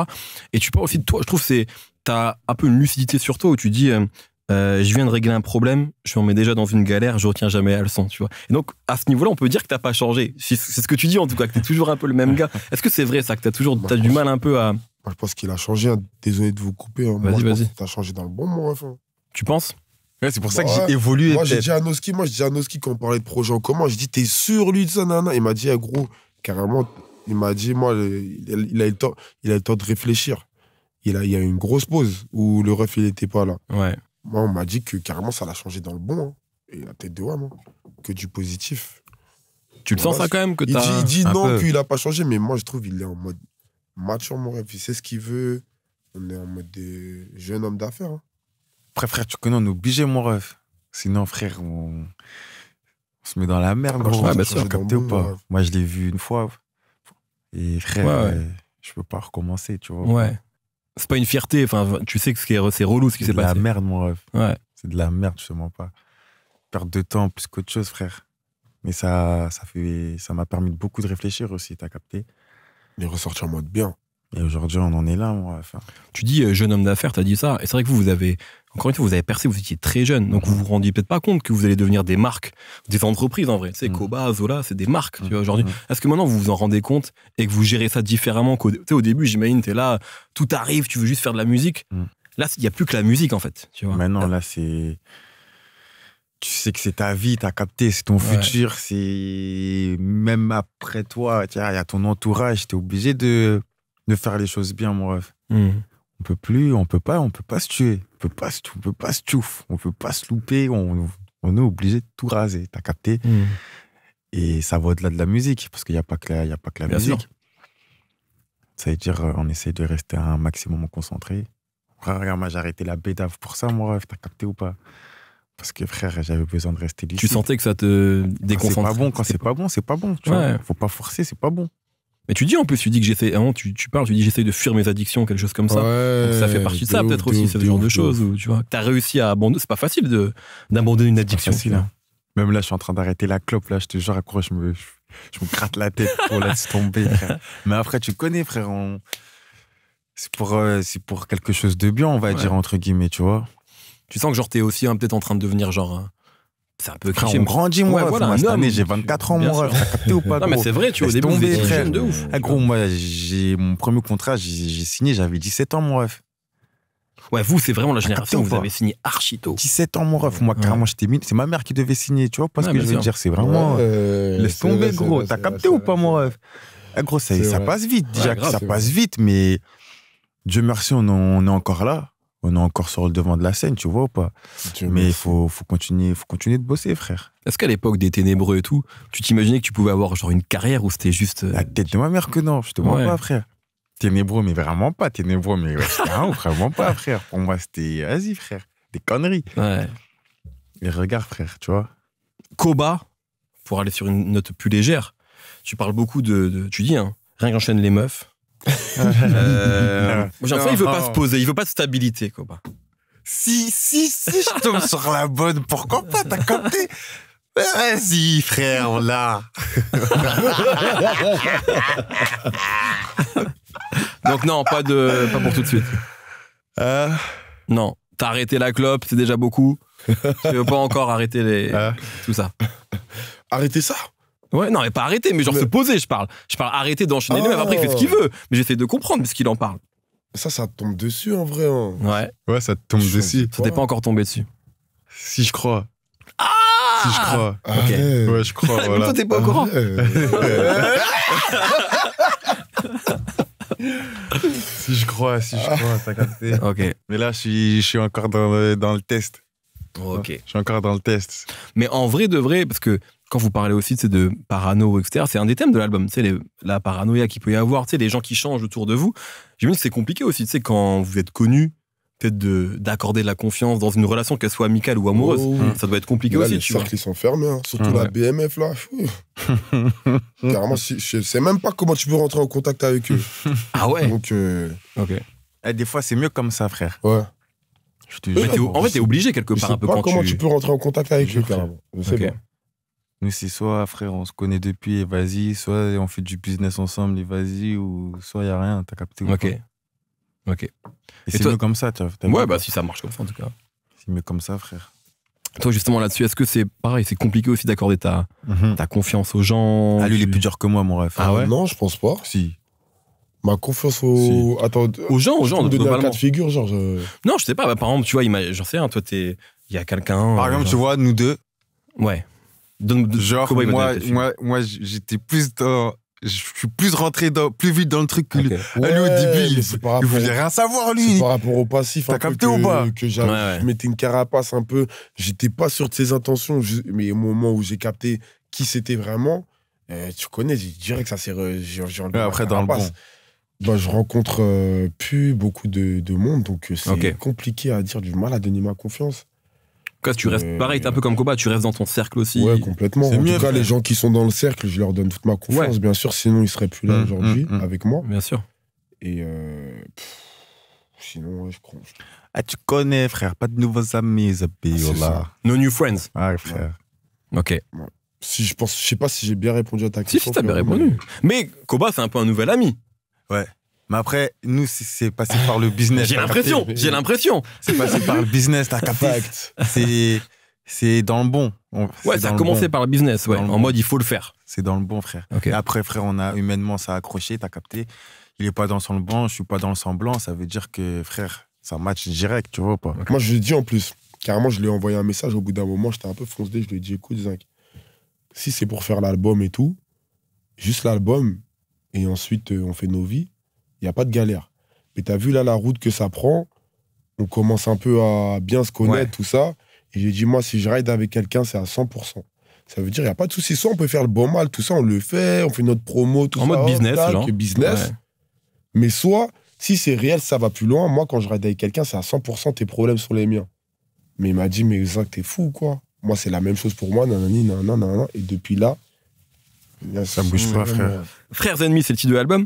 Et tu parles aussi de toi. Je trouve que t'as un peu une lucidité sur toi où tu dis, euh, euh, je viens de régler un problème, je m'en mets déjà dans une galère, je retiens jamais la leçon, tu vois. Et donc, à ce niveau-là, on peut dire que t'as pas changé. C'est ce que tu dis, en tout cas, que t'es toujours un peu le même gars. *laughs* Est-ce que c'est vrai, ça, que t'as toujours, t'as du mal un peu à. je pense qu'il a changé. Hein. Désolé de vous couper. Hein. Vas-y, vas-y. T'as changé dans le bon moment, enfin. Tu penses c'est pour ça que j'ai évolué. Moi, j'ai dit à moi, j'ai dit à quand on parlait de projet en commun, j'ai dit, t'es sûr, lui, de ça, Il m'a dit, eh, gros, carrément, il m'a dit, moi, il a, eu le temps, il a le temps de réfléchir. Il a, il y a eu une grosse pause où le ref, il n'était pas là. Moi, on m'a dit que carrément, ça l'a changé dans le bon. Hein. Et la tête de ouais, hein. que du positif. Tu le sens ça quand même que t'as. Il dit, il dit non, qu'il n'a pas changé, mais moi, je trouve qu'il est en mode mature, mon ref. Il sait ce qu'il veut. On est en mode des jeune homme d'affaires. Hein. Après, frère, tu connais, on est obligé, mon ref. Sinon, frère, on, se met dans la merde, gros. Bah, tu ou pas Moi, je l'ai vu une fois. Et frère, je peux pas recommencer, tu vois. C'est pas une fierté. Enfin, tu sais que c'est relou ce qui s'est passé. C'est de la merde, mon ref. C'est de la merde, je pas. Perdre de temps plus qu'autre chose, frère. Mais ça ça fait ça m'a permis de beaucoup de réfléchir aussi, t'as capté. Mais ressortir en mode bien. Et aujourd'hui, on en est là. moi Tu dis euh, jeune homme d'affaires, tu as dit ça. Et c'est vrai que vous, vous avez, encore une fois, vous avez percé, vous étiez très jeune. Donc, mhm. vous vous rendiez peut-être pas compte que vous allez devenir des marques, des entreprises en vrai. Tu sais, mhm. Koba, Zola, c'est des marques, tu vois, aujourd'hui. Mhm. Est-ce que maintenant, vous vous en rendez compte et que vous gérez ça différemment qu'au au début, j'imagine, tu es là, tout arrive, tu veux juste faire de la musique. Là, il n'y a plus que la musique, en fait. Tu vois. Maintenant, là, c'est tu sais que c'est ta vie, t'as capté, c'est ton futur, c'est même après toi, il y a ton entourage, t'es obligé de de faire les choses bien, mon ref. On hmm. On peut plus, on peut pas, on peut pas se tuer. On peut pas se, on peut pas se on peut pas se louper. On, est obligé de tout raser. T'as capté hmm. Et ça va au-delà de la musique, parce qu'il n'y a pas que la, y a pas que la musique. Ça veut dire, euh, on essaie de rester un maximum concentré. regarde, moi, j'ai arrêté la bédave pour ça, mon ref. T'as capté ou pas parce que frère, j'avais besoin de rester lucide. Tu sentais que ça te Quand C'est pas bon, quand c'est pas bon, c'est pas bon. Tu ouais. vois, faut pas forcer, c'est pas bon. Mais tu dis en plus, tu dis que j'essaie, hein, tu, parles, tu dis j'essaie de fuir mes addictions, quelque chose comme ça. ça fait partie de ça peut-être aussi, ce genre de choses tu vois, t'as réussi à abandonner, c'est pas facile d'abandonner une addiction. Facile, hein. Même là, je suis en train d'arrêter la clope, là, je te jure, à je me, gratte la tête pour laisser tomber. *laughs* Mais après, tu connais, frère, c'est pour, euh, c'est pour quelque chose de bien, on va dire, entre guillemets, tu vois. Tu sens que genre t'es aussi hein, peut-être en train de devenir genre c'est un peu cliché. Frère, on grandit, moi. Ouais, voilà, cette année, j'ai 24 ans, ref. T'as capté ou pas, Non, mais c'est vrai, tu vois, au début, on jeune de ouf. Ah, gros, moi, j'ai mon premier contrat, j'ai signé, j'avais 17 ans, mon ref. Ouais, vous, c'est vraiment la génération où vous avez signé archi tôt. 17 ans, mon ref. Moi, carrément, j'étais mine. C'est ma mère qui devait signer, tu vois, parce que je veux dire, c'est vraiment. Euh, laisse tomber, gros. T'as capté ou pas, mon ref ah, Gros, ça, ça passe vite, déjà. ça passe vite, mais Dieu merci, on est encore là on est encore sur le devant de la scène, tu vois ou pas Mais il faut, faut, continuer, faut continuer de bosser, frère. Est-ce qu'à l'époque des ténébreux et tout, tu t'imaginais que tu pouvais avoir genre une carrière où c'était juste. Euh, la tête de ma mère que non, je te vois pas, frère. Ténébreux, mais vraiment pas. Ténébreux, mais vraiment, pas, frère. Pour moi, c'était. Vas-y, frère. Des conneries. Ouais. Et regarde, frère, tu vois. Koba, pour aller sur une note plus légère, tu parles beaucoup de. de tu dis, hein, rien qu'enchaîne les meufs, euh, j'ai *laughs* l'impression qu'il veut pas se poser, il veut pas de stabilité, quoi. Si, si, si, je tombe sur la bonne, pourquoi pas, t'as compté ben, Vas-y, frère, on l'a. *laughs* Donc non, pas de, pas pour tout de suite. Euh. Non, t'as arrêté la clope, c'est déjà beaucoup. *laughs* tu veux pas encore arrêter les, euh. tout ça. Arrêter ça Ouais, non, mais pas arrêter, mais genre se poser, je parle. Je parle arrêter d'enchaîner mais après il fait ce qu'il ah. veut. Mais j'essaie de comprendre ce qu'il en parle. Ça, ça tombe dessus en vrai. Hein. Ouais. Ouais, ça tombe dessus. Ça t'es pas encore tombé dessus. Si je crois. Ah Si je crois. Ah ok. Ouais. je crois. *laughs* voilà. Toi, t'es pas au courant. Ah *laughs* si je crois, si je crois, t'as capté. Ok. Mais là, je suis, je suis encore dans dans le test. Ok. Je suis encore dans le test. Mais en vrai de vrai, parce que quand vous parlez aussi de parano, etc., c'est un des thèmes de l'album, c'est la paranoïa qu'il peut y avoir, les gens qui changent autour de vous. J'imagine que c'est compliqué aussi, tu sais, quand vous êtes connu, peut-être d'accorder de, la confiance dans une relation, qu'elle soit amicale ou amoureuse. Oh, ça doit être compliqué là, aussi. Les cercles, sont fermés, hein. surtout ah, la BMF, là. *laughs* Carrément, je, ne sais même pas comment tu peux rentrer en contact avec eux. Ah ouais Donc, euh, Ok. Eh, des fois, c'est mieux comme ça, frère. Ouais. en fait, t'es obligé quelque part je sais pas comment tu... peux rentrer en contact avec eux, carrément. Je nous, c'est soit frère, on se connaît depuis et vas-y, soit on fait du business ensemble et vas-y, ou soit il n'y a rien, t'as capté Ok. Ok. Et, c'est mieux comme ça, tu vois. Ouais, bah si ça marche comme ça en tout cas. C'est mieux comme ça, frère. Toi, justement, là-dessus, est-ce que c'est pareil C'est compliqué aussi d'accorder ta, mhm. ta confiance aux gens Ah, lui, il est plus dur que moi, mon ref. Ah ouais Non, je pense pas. Si. Ma confiance aux. aux gens, aux gens. De figure, genre. Je... Non, je sais pas. Bah, par exemple, tu vois, j'en sais rien, toi, t'es. Il y a quelqu'un. Par euh, exemple, tu vois, nous deux. Ouais. Donc, genre, moi, moi, moi j'étais plus dans. Je suis plus rentré dans, plus vite dans le truc que ah, lui. au début, il, il voulait rien savoir, lui. Par rapport au passif, T'as capté que, ou pas que Je mettais une carapace un peu. J'étais pas sûr de ses intentions, mais au moment où j'ai capté qui c'était vraiment, euh, tu connais, je dirais que ça s'est. après, dans le bon. Bah, je rencontre euh, plus beaucoup de, monde, donc euh, c'est compliqué à dire du mal à donner ma confiance tu restes pareil, t'es un peu comme Koba, tu restes dans ton cercle aussi. Ouais, complètement. En tout cas, les gens qui sont dans le cercle, je leur donne toute ma confiance, bien sûr, sinon ils seraient plus là mmh, aujourd'hui mmh, mmh. avec moi. Bien sûr. Et euh, sinon, je crois. Ah, tu connais, frère, pas de nouveaux amis, ah, no new friends. Ah, frère. Ok. Si je pense, je sais pas si j'ai bien répondu à ta question. Si, si, t'as bien répondu. Mais Koba, c'est un peu un nouvel ami. Ouais. Mais après, nous, c'est passé par le business. J'ai l'impression, j'ai l'impression. C'est passé par le business, t'as capté. C'est, dans le bon. Ouais, ça a commencé par le business, ouais. En mode, il faut le faire. C'est dans le bon, frère. après, frère, on a humainement, ça accroché, t'as capté. Il est pas dans le sang blanc, je suis pas dans le sang blanc. Ça veut dire que, frère, ça match direct, tu vois pas. Moi, je lui dis en plus, carrément, je lui ai envoyé un message au bout d'un moment, j'étais un peu foncé, je lui ai dit, écoute, Zinc, si c'est pour faire l'album et tout, juste l'album, et ensuite, euh, on fait nos vies il n'y a pas de galère. Mais tu as vu là la route que ça prend, on commence un peu à bien se connaître, tout ça. Et j'ai dit, moi, si je ride avec quelqu'un, c'est à 100%. Ça veut dire, il n'y a pas de souci. Soit on peut faire le bon mal, tout ça, on le fait, on fait notre promo, tout en ça. En mode business, genre. business. Mais soit, si c'est réel, ça va plus loin. Moi, quand je ride avec quelqu'un, c'est à 100% tes problèmes sont les miens. Mais il m'a dit, mais Zach, t'es fou quoi Moi, c'est la même chose pour moi, nanani, Et depuis là, ça bouge pas, frère. Frères ennemis, c'est le titre de l'album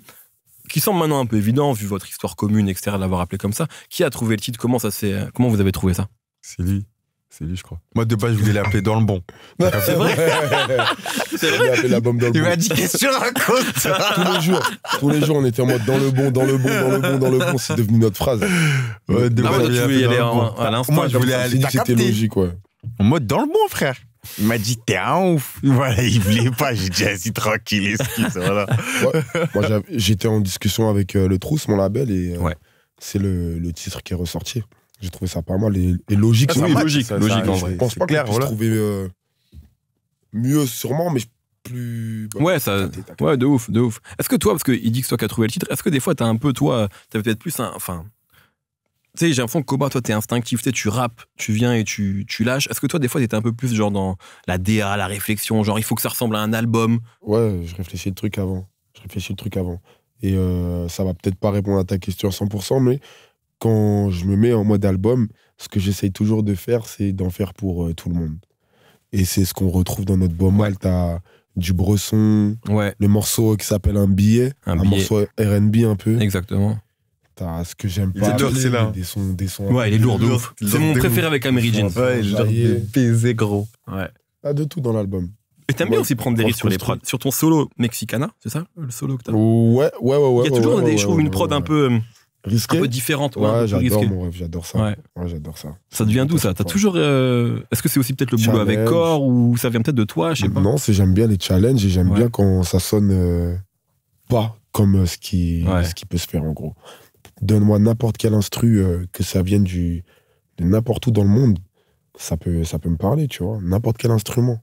qui semble maintenant un peu évident, vu votre histoire commune, etc., l'avoir appelé comme ça. Qui a trouvé le titre Comment ça s'est, comment vous avez trouvé ça C'est lui. C'est lui, je crois. Moi, de base, je voulais l'appeler dans le bon. C'est vrai. *laughs* c'est vrai. l'album dans le Il m'a dit qu'est-ce que tu racontes *laughs* Tous les jours, tous les jours, on était en mode dans le bon, dans le bon, dans le bon, dans le bon. C'est devenu notre phrase. de ah, voulais aller à l'instant. Moi, je voulais aller. C'était logique, ouais. En mode dans le bon, frère. Il m'a dit, t'es un ouf. *laughs* Voilà, il voulait pas. J'ai dit, assis tranquille, excuse. Voilà. Moi, j'étais en discussion avec euh, le Trousse, mon label, et euh, c'est le, le, titre qui est ressorti. J'ai trouvé ça pas mal et, logique. logique, logique Je pense pas clair, que voilà. trouvé euh, mieux sûrement, mais plus. Bah, ouais, ça. Ouais, de ouf, de ouf. Est-ce que toi, parce qu'il dit que c'est toi qui as trouvé le titre, est-ce que des fois, t'as un peu, toi, t'avais peut-être plus un. Enfin, tu sais, j'ai l'impression que combat. toi, t'es instinctif, tu rappes, tu viens et tu, lâches. Est-ce que toi, des fois, t'étais un peu plus genre dans la DA, la réflexion, genre il faut que ça ressemble à un album Ouais, je réfléchis le truc avant. Je réfléchis le truc avant. Et euh, ça va peut-être pas répondre à ta question 100%, mais quand je me mets en mode album, ce que j'essaye toujours de faire, c'est d'en faire pour euh, tout le monde. Et c'est ce qu'on retrouve dans notre beau mal. T'as du Bresson, ouais. le morceau qui s'appelle Un billet, un, morceau RB un peu. Exactement ce que j'aime pas. C'est là. Des sons, des sons. Ouais, il est lourd de ouf. C'est mon préféré avec Amerigen Ouais, Ouais, genre baisé gros. Ouais. T'as de tout dans l'album. Et t'aimes bien aussi prendre des risques sur les prods. Sur ton solo Mexicana, c'est ça Le solo que t'as Ouais, ouais, ouais. Il y a toujours, je trouve, une prod un peu. Euh, risquée. Un peu différente. Ouais, j'adore ça. Ouais, j'adore ça. Ça devient d'où ça T'as toujours. Euh, est-ce que c'est aussi peut-être le boulot avec corps ou ça vient peut-être de toi Je sais pas. Non, c'est j'aime bien les challenges et j'aime bien quand ça sonne euh, pas comme ce qui, ce qui peut se faire en gros. Donne-moi n'importe quel instrument euh, que ça vienne du, de n'importe où dans le monde, ça peut, ça peut me parler, tu vois. N'importe quel instrument,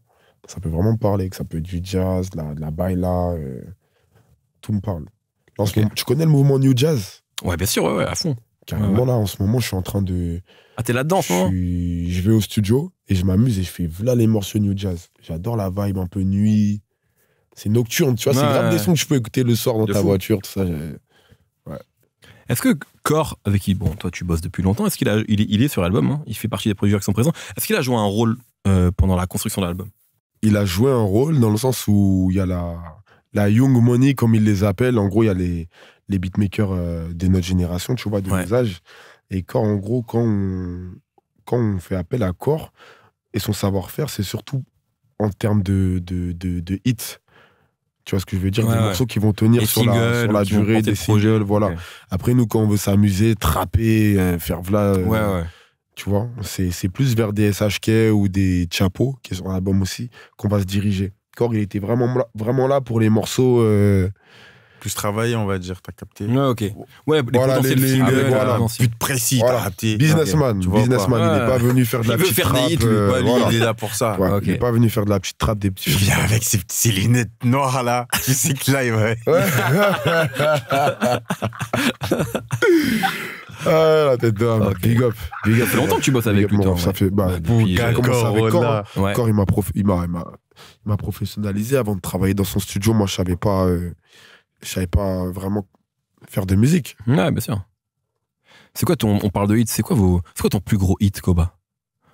ça peut vraiment me parler, que ça peut être du jazz, de la, la baila, euh, tout me parle. tu connais le mouvement New Jazz Ouais, bien sûr, ouais, à fond. Carrément, là, en ce moment, je suis en train de. Ah, t'es là-dedans, je, je vais au studio et je m'amuse et je fais voilà les morceaux New Jazz. J'adore la vibe un peu nuit. C'est nocturne, tu vois. c'est grave des sons que je peux écouter le soir dans ta voiture, tout ça. Est-ce que Core, avec qui bon, toi tu bosses depuis longtemps, est-ce qu'il il, est sur l'album hein. Il fait partie des producteurs qui sont présents. Est-ce qu'il a joué un rôle euh, pendant la construction de l'album Il a joué un rôle dans le sens où il y a la, la Young Money, comme il les appelle, En gros, il y a les, les beatmakers euh, de notre génération, tu vois, de visage. Et Core, en gros, quand on, quand on fait appel à Core et son savoir-faire, c'est surtout en termes de, de, de, de hits. Tu vois ce que je veux dire Des morceaux qui vont tenir sur, la, durée, des singles, voilà. Après, nous, quand on veut s'amuser, trapper, hein, faire vla. Euh, tu vois, c'est plus vers des SHK ou des Chapeaux, qui sont un album aussi, qu'on va se diriger. Cor, il était vraiment là, vraiment là pour les morceaux. Euh, plus travaillé, on va dire. T'as capté Ouais, ok. Ouais, les voilà, les, les, les, euh, voilà, plus précis, voilà. t'as Businessman, okay. businessman. Il est pas venu faire de la petite trappe. Euh, il faire Il est là pour ça. Il n'est pas venu faire de la petite trappe des petits. Il vient avec ses, lunettes noires, là. Tu sais que là, il va... *laughs* Ah, la tête de Okay. Big up. Big up. Ça fait longtemps que tu bosses avec lui, Ça fait, bah, euh, hein. il a commencé avec il m'a il m'a professionnalisé avant de travailler dans son studio. Moi, je savais pas je savais pas vraiment faire de musique. Ouais, bien sûr. C'est quoi ton. On parle de hit, c'est quoi, vos, quoi ton plus gros hit, Koba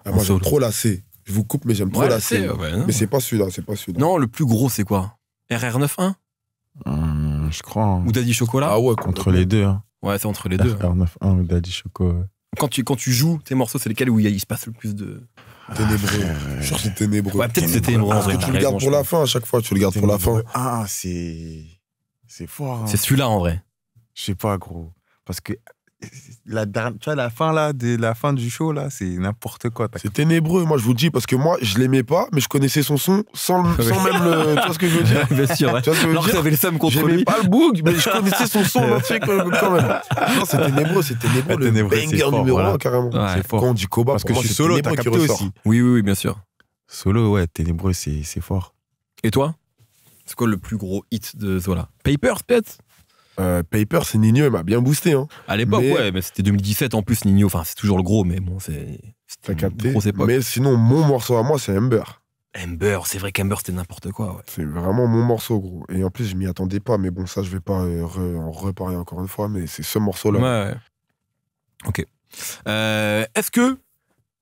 ah, Moi, j'aime trop lassé. Je vous coupe, mais j'aime trop lasser. mais c'est pas celui-là, c'est pas celui-là. Non, le plus gros, c'est quoi RR91 euh, Je crois. Hein. Ou Daddy Chocolat Ah ouais, contre les deux. Hein. Ouais, c'est entre les deux. RR91 ou Daddy Chocolat. Quand tu, quand tu joues tes morceaux, c'est lesquels où il, se passe le plus de. Ah, ténébreux. je trouve c'est ténébreux. Ouais, peut-être c'est ténébreux. parce que tu le gardes pour la fin à chaque fois, tu le gardes pour la fin. Ah, c'est. C'est fort. Hein. C'est celui-là en vrai. Je sais pas, gros. Parce que la tu vois, la fin là, de la fin du show là, c'est n'importe quoi. C'est ténébreux, moi je vous le dis, parce que moi je l'aimais pas, mais je connaissais son son sans, *laughs* même le. Tu vois ce que je veux dire *laughs* Bien sûr. Ouais. Tu vois ce que je veux dire le seum contre J'aimais pas le boog, mais je connaissais son son fait *laughs* quand même. Non, c'est ténébreux, c'est ténébreux, le ténébreux, banger numéro carrément. C'est fort. Quand on dit Koba, parce que moi, je suis solo, t'as capté aussi. Oui, oui, oui, bien sûr. Solo, ouais, ténébreux, c'est fort. Et toi c'est quoi le plus gros hit de Zola Papers, peut-être euh, Papers c'est Nino, il m'a bien boosté. Hein. À l'époque, ouais, mais c'était 2017 en plus, Nino. Enfin, c'est toujours le gros, mais bon, c'est. T'as capté. Mais sinon, mon morceau à moi, c'est Ember. Ember, c'est vrai qu'Ember, c'était n'importe quoi. C'est vraiment mon morceau, gros. Et en plus, je m'y attendais pas, mais bon, ça, je vais pas euh, en reparler encore une fois, mais c'est ce morceau-là. Ouais, ouais. Ok. Euh, est-ce que,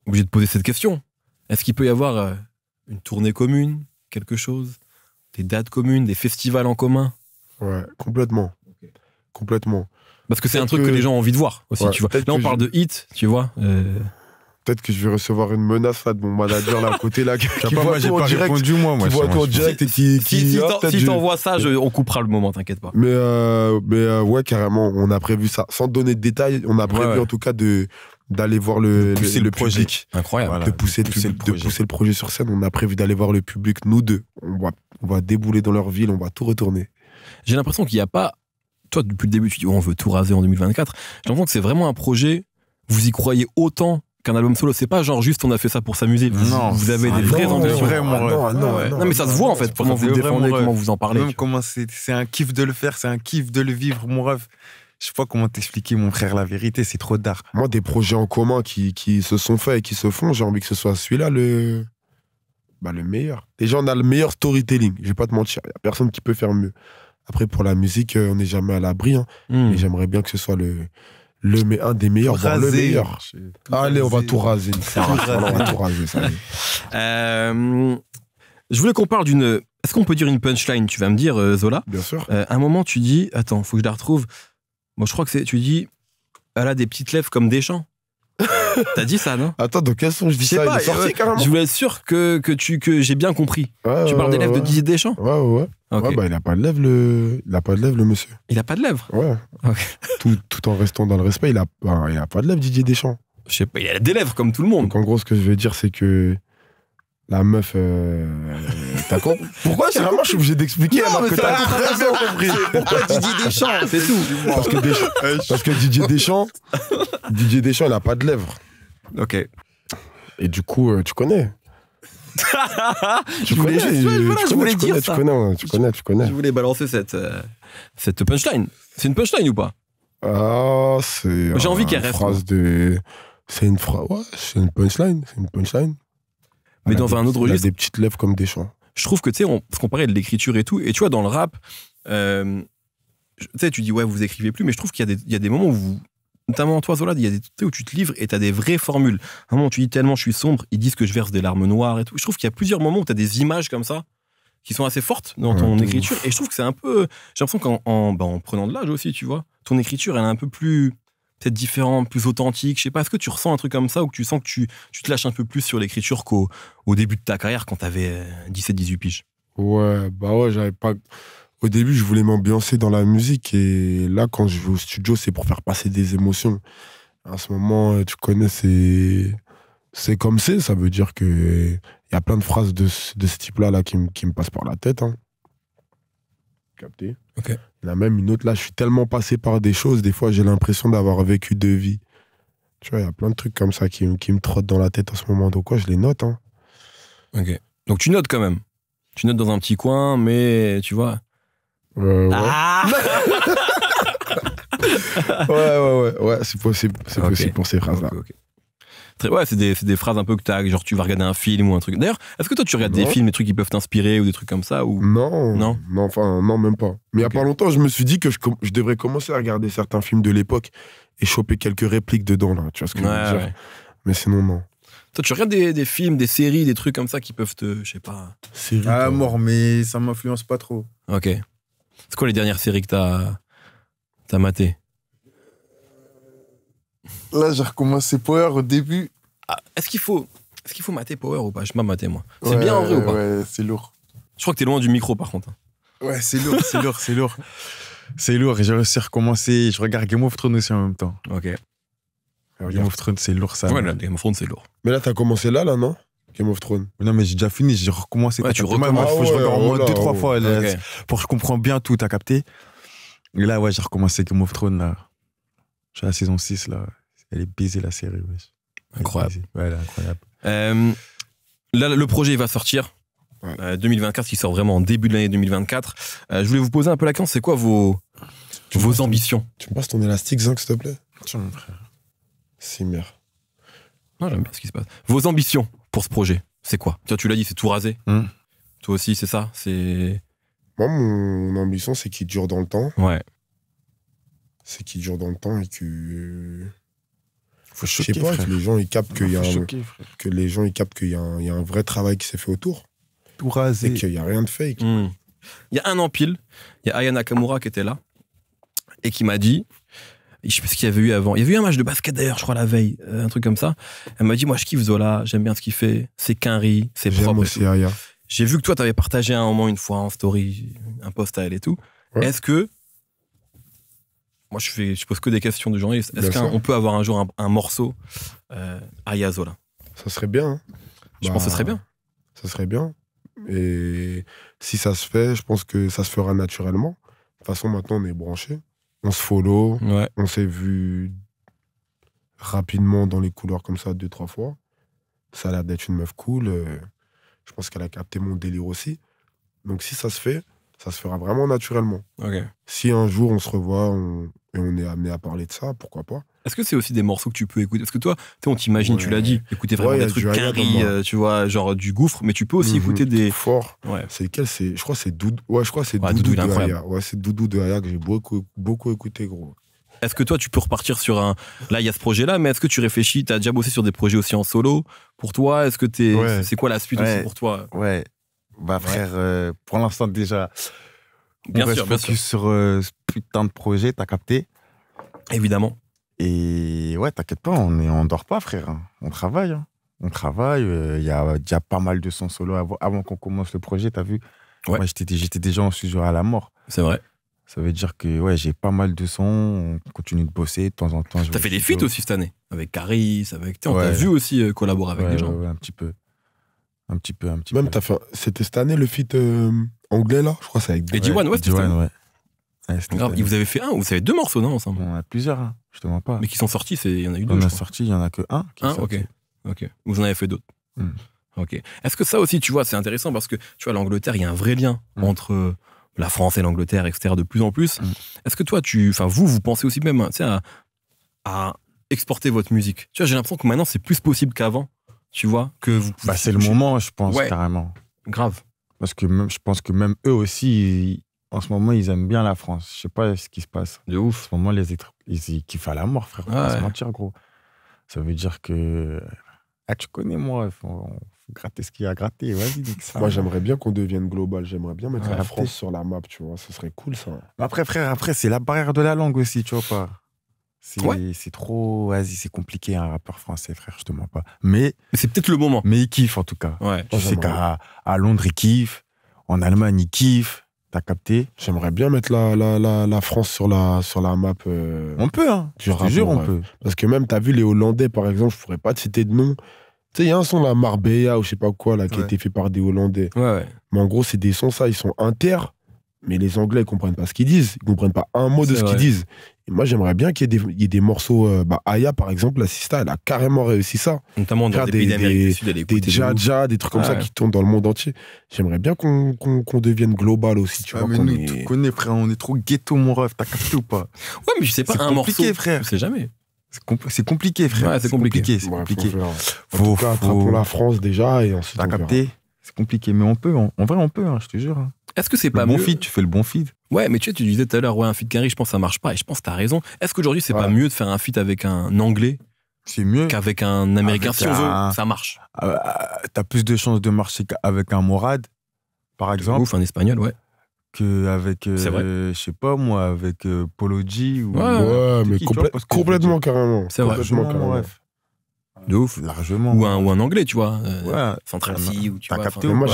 obligé de poser cette question, est-ce qu'il peut y avoir une tournée commune, quelque chose des dates communes, des festivals en commun. Ouais, complètement. Complètement. Parce que c'est un truc que... les gens ont envie de voir aussi, tu vois. Là, on parle de hit, tu vois. Euh. Peut-être que je vais recevoir une menace de mon manager là à côté là *laughs* qui, moi, J'ai direct, qui voit tout en direct et qui, si, t'envoies ça, on coupera le moment, t'inquiète pas. Mais euh, mais euh, ouais carrément, on a prévu ça. Sans donner de détails, on a prévu en tout cas de d'aller voir le, le, projet. public. Incroyable. de, pousser de, pousser le projet sur scène. On a prévu d'aller voir le public, nous deux. On va, on va débouler dans leur ville, on va tout retourner. J'ai l'impression qu'il n'y a pas. Toi, depuis le début, tu dis oh, on veut tout raser en 2024. J'ai l'impression que c'est vraiment un projet. Vous y croyez autant qu'un album solo. C'est pas genre juste on a fait ça pour s'amuser. Non, vous avez des vraies ambitions. non, ah, non, mais ça se voit en fait comment vous défendez, comment vous en parlez. comment c'est un kiff de le faire, c'est un kiff de le vivre, mon rêve je sais pas comment t'expliquer, mon frère, la vérité, c'est trop d'art. Moi, des projets en commun qui, qui se sont faits et qui se font, j'ai envie que ce soit celui-là le, bah, le meilleur. Déjà, on a le meilleur storytelling, je vais pas te mentir, il n'y a personne qui peut faire mieux. Après, pour la musique, euh, on n'est jamais à l'abri, hein. Hmm. bien que ce soit le, le, mais un des meilleurs, le meilleur. Ah, allez, on va *laughs* tout raser. on va tout raser. Ça *laughs* euh, je voulais qu'on parle d'une. Est-ce qu'on peut dire une punchline Tu vas me dire, euh, Zola. Bien sûr. à un moment, tu dis, attends, faut que je la retrouve. Moi, je crois que c'est. Tu dis, elle a des petites lèvres comme Deschamps. *laughs* T'as dit ça, non Attends, de quelle façon Je dis ça, euh, Je voulais être sûr que, que, tu, que j'ai bien compris. tu parles des lèvres de Didier Deschamps Ouais, ouais, ouais. Bah, il n'a pas de lèvres, le, pas de lèvres, le monsieur. Il a pas de lèvres Ouais. Tout, tout, en restant dans le respect, il a, il a pas de lèvres, Didier Deschamps. Je sais pas, il a des lèvres comme tout le monde. en gros, ce que je veux dire, c'est que la meuf. Euh... euh t'as compris Pourquoi vraiment je suis obligé d'expliquer alors que t'as très bien compris Pourquoi Didier *laughs* Deschamps C'est tout. Parce que, Desch... *laughs* Parce que Didier Deschamps, Didier Deschamps, il a pas de lèvres. Ok. Et du coup, tu euh, connais. tu connais, tu je voulais connais, dire tu ça. Connais, tu connais, tu connais. Je voulais balancer cette, euh, cette punchline. C'est une punchline ou pas Ah, c'est. J'ai envie qu'elle reste. Phrase hein. C'est une phrase. Ouais, c'est une punchline. C'est une punchline mais dans un autre registre. des petites lèvres comme des champs. Je trouve que, tu sais, on, parce qu'on parlait de l'écriture et tout, et tu vois, dans le rap, euh, tu sais, tu dis, ouais, vous écrivez plus, mais je trouve qu'il y, a des moments où vous. Notamment toi, Zola, il y a des où tu te livres et tu as des vraies formules. un moment, tu dis tellement je suis sombre, ils disent que je verse des larmes noires et tout. Je trouve qu'il y a plusieurs moments où tu as des images comme ça qui sont assez fortes dans ton écriture. Et je trouve que c'est un peu. J'ai l'impression qu'en bah, en prenant de l'âge aussi, tu vois, ton écriture, elle est un peu plus peut différent, plus authentique. Je sais pas, est-ce que tu ressens un truc comme ça ou que tu sens que tu, tu te lâches un peu plus sur l'écriture qu'au au début de ta carrière quand t'avais 17-18 euh, piges Ouais, bah ouais, j'avais pas. Au début, je voulais m'ambiancer dans la musique et là, quand je vais au studio, c'est pour faire passer des émotions. À ce moment, euh, tu connais, c'est. C'est comme c'est, ça veut dire que. Il y a plein de phrases de, de ce type-là là, qui, me passent par la tête. Hein. Capté. Ok. Il y a même une autre là, je suis tellement passé par des choses, des fois j'ai l'impression d'avoir vécu deux vies. Tu vois, il y a plein de trucs comme ça qui, me trottent dans la tête en ce moment. Donc, quoi, je les note. Hein. Ok. Donc, tu notes quand même. Tu notes dans un petit coin, mais tu vois. Euh, ah. *laughs* ouais. ouais, ouais, ouais, c'est possible. C'est pour ces phrases-là ouais, c'est des, phrases un peu que as, genre tu vas regarder un film ou un truc. D'ailleurs, est-ce que toi tu regardes des films, des trucs qui peuvent t'inspirer ou des trucs comme ça ou... Non. Non. Non, enfin, non, même pas. Mais il n'y a pas longtemps, je me suis dit que je, devrais commencer à regarder certains films de l'époque et choper quelques répliques dedans, là. Tu vois ce que je veux dire Mais sinon, non. Toi, tu regardes des, films, des séries, des trucs comme ça qui peuvent te. Je sais pas. Séries, ah, mort, mais ça m'influence pas trop. Ok. C'est quoi les dernières séries que tu as, as matées Là, j'ai recommencé Power au début. Ah, est-ce qu'il faut, est qu'il faut mater Power ou pas Je m'en maté, moi. C'est bien en vrai ou pas Ouais, c'est lourd. Je crois que t'es loin du micro, par contre. Hein. Ouais, c'est lourd, c'est lourd, c'est lourd. C'est lourd. Et j'ai aussi recommencer. Je regarde Game of Thrones aussi en même temps. Ok. Game of Thrones, c'est lourd, ça. Ouais, Game of Thrones, c'est lourd. Mais là, t'as commencé là, là, non Game of Thrones. Non, mais j'ai déjà fini, j'ai recommencé. Ouais, tu recommences. Ah, ouais, je regarde au moins oh deux, trois oh. fois pour que je comprends bien tout, t'as capté. Et là, ouais, j'ai recommencé Game of Thrones, là. J'ai la saison 6, là. Elle est baisée, la série, ouais. Incroyable. Ouais, incroyable. Euh, là, le projet va sortir. 2024, euh, il sort vraiment en début de l'année 2024. Euh, je voulais vous poser un peu la question. C'est quoi vos, vos ambitions Tu me passes ton élastique zinc, s'il te plaît Tiens, mon frère. C'est merde. Non, j'aime bien ce qui se passe. Vos ambitions pour ce projet, c'est quoi Toi, tu l'as dit, c'est tout rasé. Hmm. Toi aussi, c'est ça C'est. Moi, mon ambition, c'est qu'il dure dans le temps. Ouais. C'est qu'il dure dans le temps et que je sais pas, les gens ils capent qu'il y, a un, que les gens, ils capent qu'il y, a un, vrai travail qui s'est fait autour. Tout rasé. Et qu'il n'y a rien de fake. Hmm. Il y a un empile, il y a Aya Nakamura qui était là et qui m'a dit je sais pas ce qu'il y avait eu avant. Il y avait eu un match de basket d'ailleurs, je crois, la veille, euh, un truc comme ça. Elle m'a dit Moi, je kiffe Zola, j'aime bien ce qu'il fait, c'est qu'un riz, c'est propre. aussi Aya. J'ai vu que toi, tu avais partagé un moment, une fois, en story, un post à elle et tout. Est-ce que moi, je, pose que des questions de journaliste. Est-ce qu'on peut avoir un jour un, morceau euh, à Yazola Ça serait bien. Hein. Je pense que ce bah, serait bien. Ça serait bien. Et si ça se fait, je pense que ça se fera naturellement. De toute façon, maintenant, on est branché. On se follow. On s'est vu rapidement dans les couleurs comme ça deux, trois fois. Ça a l'air d'être une meuf cool. Euh, je pense qu'elle a capté mon délire aussi. Donc si ça se fait, ça se fera vraiment naturellement. Si un jour on se revoit et on est amené à parler de ça, pourquoi pas Est-ce que c'est aussi des morceaux que tu peux écouter Parce que toi, on t'imagine, tu l'as dit, écouter vraiment des trucs carrés, euh, tu vois, genre du gouffre, mais tu peux aussi mhm. écouter des. Fort. Ouais. C'est lequel C'est, je crois, c'est Doudou. Ouais, je crois, c'est Doudou, de Haya. Ouais, c'est Doudou de Haya que j'ai beaucoup, beaucoup écouté, gros est-ce que toi, tu peux repartir sur un. Là, il y a ce projet-là, mais est-ce que tu réfléchis Tu as déjà bossé sur des projets aussi en solo pour toi Est-ce que tu C'est quoi la suite aussi pour toi Ouais, bah frère, euh, pour l'instant déjà, bien sur euh, ce putain de projet, t'as capté Évidemment. Et ouais, t'inquiète pas, on est, on dort pas frère, on travaille. Hein. On travaille, il euh, y a déjà pas mal de sons solo avant, qu'on commence le projet, t'as vu Moi j'étais déjà en sujet à la mort. C'est vrai. Ça veut dire que ouais, j'ai pas mal de sons, on continue de bosser de temps en temps. T'as fait des feats aussi cette année, avec Caris, avec. On t'a vu aussi collaborer avec des gens. un petit peu. Un petit peu, un petit Même, peu. c'était cette année le feat euh, anglais, là Je crois que c'est avec d ouais, ouais. il vous avez fait un, vous avez deux morceaux, non, ensemble On a plusieurs, hein, te pas. Mais qui sont sortis, il y en a eu deux. On a sorti, il y en a que un. Qui ok. Ok. Vous en avez fait d'autres. Hmm. Ok. Est-ce que ça aussi, tu vois, c'est intéressant parce que, tu vois, l'Angleterre, il y a un vrai lien hmm. entre euh, la France et l'Angleterre, etc., de plus en plus. Hmm. Est-ce que toi, tu, enfin, vous, vous pensez aussi même, à, à exporter votre musique Tu vois, j'ai l'impression que maintenant, c'est plus possible qu'avant tu vois que vous. Bah, c'est le moment, je pense carrément. Grave. Parce que même, je pense que même eux aussi, en ce moment, ils aiment bien la France. Je sais pas ce qui se passe. De ouf. En ce moment, les ils, ils kiffent à la mort, frère. On se mentir, gros. Ça veut dire que ah, tu connais moi, faut, faut gratter ce qu'il y a à gratter, vas-y, ça. Moi, j'aimerais bien qu'on devienne global, j'aimerais bien mettre la France sur la map, tu vois, ce serait cool ça. Après, frère, après, c'est la barrière de la langue aussi, tu vois pas. C'est trop. Vas-y, c'est compliqué un rappeur français, frère, je te mens pas. Mais. c'est peut-être le moment. Mais il kiffe en tout cas. Tu sais qu'à à Londres, il kiffe. En Allemagne, il kiffe. T'as capté J'aimerais bien mettre la, la, France sur la, sur la map. Euh, on peut, hein Je te jure, on peut. Parce que même, t'as vu les Hollandais, par exemple, je pourrais pas te citer de nom. Tu sais, il y a un son, la Marbella ou je sais pas quoi, là, qui a été fait par des Hollandais. Ouais, Mais en gros, c'est des sons, ça, ils sont inter, mais les Anglais, ils comprennent pas ce qu'ils disent. Ils comprennent pas un mot de ce qu'ils disent moi, j'aimerais bien qu'il y, ait des morceaux. Euh, bah, Aya, par exemple, la Sista, elle a carrément réussi ça. Notamment dans des, des, Des jaja, des trucs comme ça qui tournent dans le monde entier. J'aimerais bien qu'on devienne global aussi. Tu ah, vois, mais nous, tu connais, frère, on est trop ghetto, mon ref. T'as capté ou pas Ouais, mais je sais pas, un morceau. frère. Je sais jamais. C'est compliqué, frère. Ouais, c'est compliqué. C'est compliqué. Ouais, faut, la France déjà et ensuite. T'as capté C'est compliqué, mais on peut. En, vrai, on peut, hein, je te jure. Hein. Est-ce que c'est pas bon mieux... feed Tu fais le bon feed. Ouais, mais tu sais, tu disais tout à l'heure, ouais, un feed Gary, je pense que ça marche pas, et je pense que t'as raison. Est-ce qu'aujourd'hui, c'est pas mieux de faire un feed avec un Anglais c'est mieux qu'avec un Américain si on ça marche. Ah, bah, t'as plus de chances de marcher qu'avec un Morad, par exemple. Ouf, un Espagnol, ouais qu'avec, euh, je sais pas moi, avec euh, Poloji ou. Ouais, mais complètement carrément. C'est vrai. Complètement, de ouf, largement. Ou un, anglais, tu vois. Euh, Central ou tu vois. moi,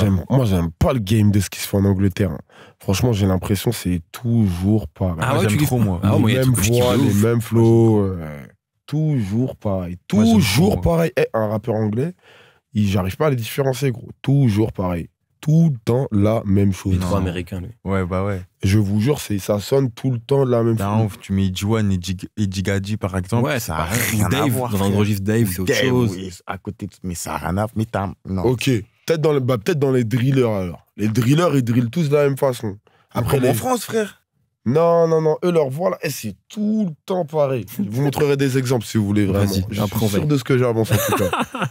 j'aime, pas le game de ce qui se fait en Angleterre. Hein. Franchement, j'ai l'impression c'est toujours pareil. Ah trop, moi. Ah les mêmes voix, les flows. Euh, toujours pareil. Toujours pareil. Eh, un rappeur anglais, j'arrive pas à les différencier, gros. Toujours pareil tout le temps la même chose. Il est trop américain, lui. Ouais, bah ouais. Je vous jure, c'est, ça sonne tout le temps la même bah, chose. tu mets Juan et, Jig, par exemple. Ouais, ça arrive. rien Dave, à voir. Dans registre, Dave, c'est autre chose. à côté, mais ça n'a rien à Non. Ok. Peut-être dans, les, bah, peut-être dans les drillers, alors. Les drillers, ils drillent tous de la même façon. Après, en France, frère. Non, non, non. Eux, leur voix, là, eh, c'est tout le temps pareil. *laughs* Je vous montrerai des exemples si vous voulez vraiment. Je suis sûr de ce que j'avance en tout cas. *laughs*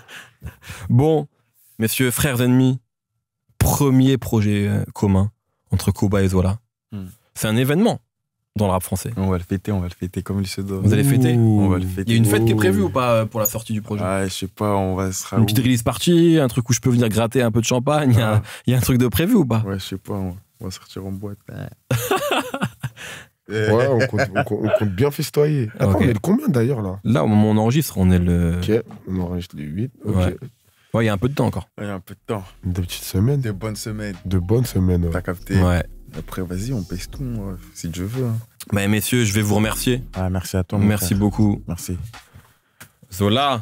bon, messieurs, frères ennemis, premier projet euh, commun entre Koba et Zola. Hmm. C'est un événement dans le rap français. On va le fêter, on va le fêter comme il se doit. Vous allez fêter Il y a une fête qui est prévue ou pas euh, pour la sortie du projet ah, Je sais pas, on va se Une petite release party, un truc où je peux venir gratter un peu de champagne. Il y, a un ah. truc de prévu ou pas Ouais, je sais pas, on, va sortir en boîte. *laughs* ouais, on compte, bien festoyer. Attends, on est combien d'ailleurs là Là, au moment où on enregistre, on est le. Ok, on enregistre les 8. ok il y a un peu de temps encore. Il y a un peu de temps. Des petites semaines. Des bonnes semaines. De bonnes semaines. T'as capté Ouais. Après, vas-y, on pèse tout, si je veux. Mais messieurs, je vais vous remercier. Ah, merci à toi. merci beaucoup. Merci. Zola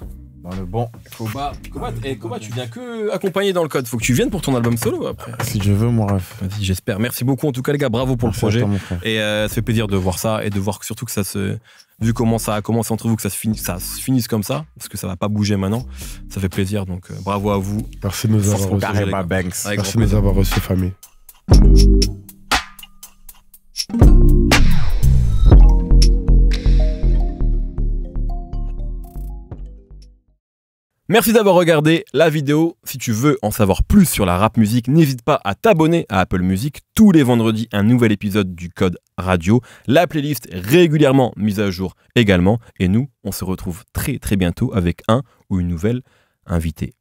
bon. Koba, Koba, eh, tu viens que accompagné dans le code. Faut que tu viennes pour ton album solo après. Ah, si je veux, mon ref. Vas-y, j'espère. Merci beaucoup en tout cas, les gars. Bravo pour le projet. et euh, ça fait plaisir de voir ça et de voir surtout que ça se. Vu comment ça a commencé entre vous, que ça se, finisse, ça finisse comme ça, parce que ça va pas bouger maintenant, ça fait plaisir. Donc euh, bravo à vous. Merci de nous avoir reçus. Merci de nous avoir reçus, famille. Merci d'avoir regardé la vidéo. Si tu veux en savoir plus sur la rap musique, n'hésite pas à t'abonner à Apple Music. Tous les vendredis, un nouvel épisode du Code Radio. La playlist régulièrement mise à jour également. Et nous, on se retrouve très très bientôt avec un ou une nouvelle invitée.